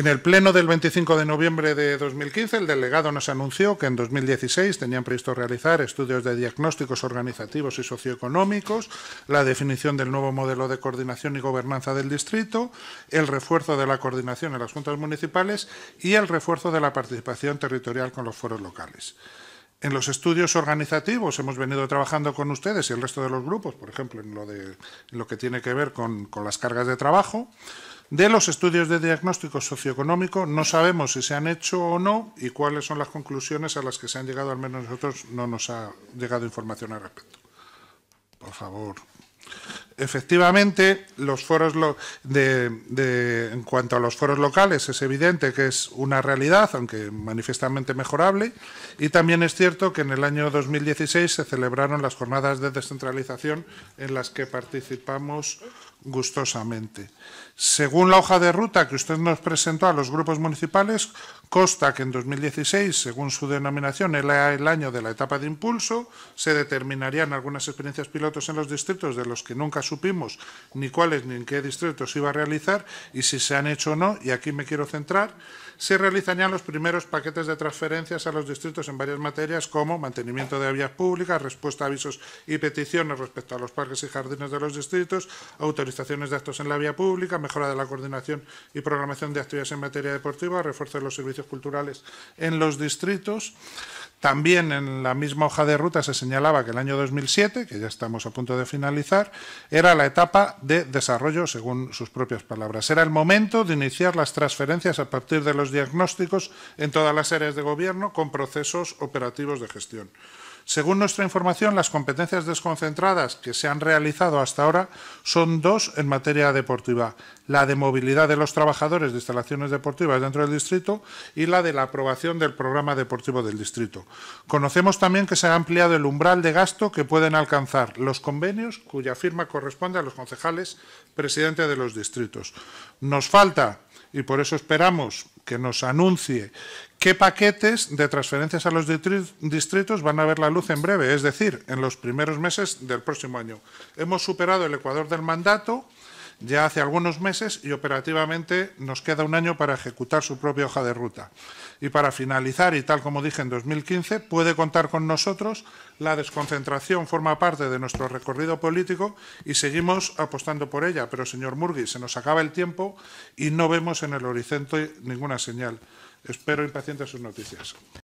En el pleno del 25 de noviembre de 2015, el delegado nos anunció que en 2016 tenían previsto realizar estudios de diagnósticos organizativos y socioeconómicos, la definición del nuevo modelo de coordinación y gobernanza del distrito, el refuerzo de la coordinación en las juntas municipales y el refuerzo de la participación territorial con los foros locales. En los estudios organizativos hemos venido trabajando con ustedes y el resto de los grupos, por ejemplo, en lo, de, lo que tiene que ver con las cargas de trabajo. De los estudios de diagnóstico socioeconómico no sabemos si se han hecho o no y cuáles son las conclusiones a las que se han llegado, al menos nosotros no nos ha llegado información al respecto. Por favor efectivamente, los foros de, en cuanto a los foros locales es evidente que es una realidad, aunque manifiestamente mejorable, y también es cierto que en el año 2016 se celebraron las jornadas de descentralización en las que participamos gustosamente. Según la hoja de ruta que usted nos presentó a los grupos municipales, consta que en 2016, según su denominación, era el año de la etapa de impulso, se determinarían algunas experiencias pilotos en los distritos de los que nunca supimos ni cuáles ni en qué distritos iba a realizar y si se han hecho o no, y aquí me quiero centrar, se realizan ya los primeros paquetes de transferencias a los distritos en varias materias como mantenimiento de vías públicas, respuesta a avisos y peticiones respecto a los parques y jardines de los distritos, autorizaciones de actos en la vía pública, mejora de la coordinación y programación de actividades en materia deportiva, refuerzo de los servicios culturales en los distritos. También en la misma hoja de ruta se señalaba que el año 2007, que ya estamos a punto de finalizar, era la etapa de desarrollo, según sus propias palabras. Era el momento de iniciar las transferencias a partir de los diagnósticos en todas las áreas de gobierno con procesos operativos de gestión. Según nuestra información, las competencias desconcentradas que se han realizado hasta ahora son dos en materia deportiva. La de movilidad de los trabajadores de instalaciones deportivas dentro del distrito y la de la aprobación del programa deportivo del distrito. Conocemos también que se ha ampliado el umbral de gasto que pueden alcanzar los convenios cuya firma corresponde a los concejales presidentes de los distritos. Nos falta, y por eso esperamos que nos anuncie qué paquetes de transferencias a los distritos van a ver la luz en breve, es decir, en los primeros meses del próximo año. Hemos superado el Ecuador del mandato ya hace algunos meses y operativamente nos queda un año para ejecutar su propia hoja de ruta. Y para finalizar, y tal como dije en 2015, puede contar con nosotros, la desconcentración forma parte de nuestro recorrido político y seguimos apostando por ella. Pero, señor Murgui, se nos acaba el tiempo y no vemos en el horizonte ninguna señal. Espero impaciente sus noticias.